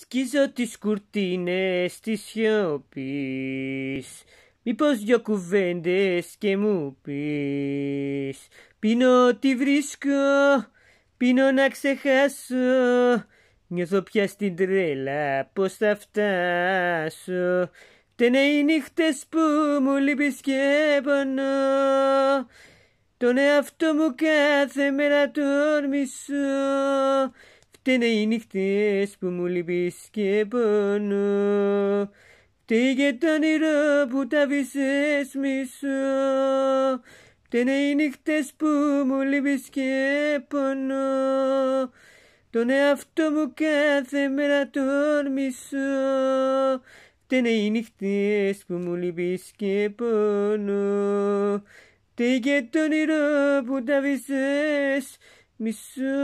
Σκίζω τις κουρτίνες τη σιωπή. Μήπω δυο κουβέντε και μου πει. Πίνω τι βρίσκω, πίνω να ξεχάσω Νιώθω πια στην τρέλα πως θα φτάσω Τενε οι που μου λείπει και πονώ Τον εαυτό μου κάθε μέρα τον μισώ που Teneiniktis και τα Τιγετανιρα που τα βυσές μισό, τενε οι νύχτες που μου λυπείς και πονώ, τον εαυτό μου κάθε μέρα τον μισώ, τενε οι νύχτες που μου λυπείς και πονώ, νερό που τα βυσές μισό.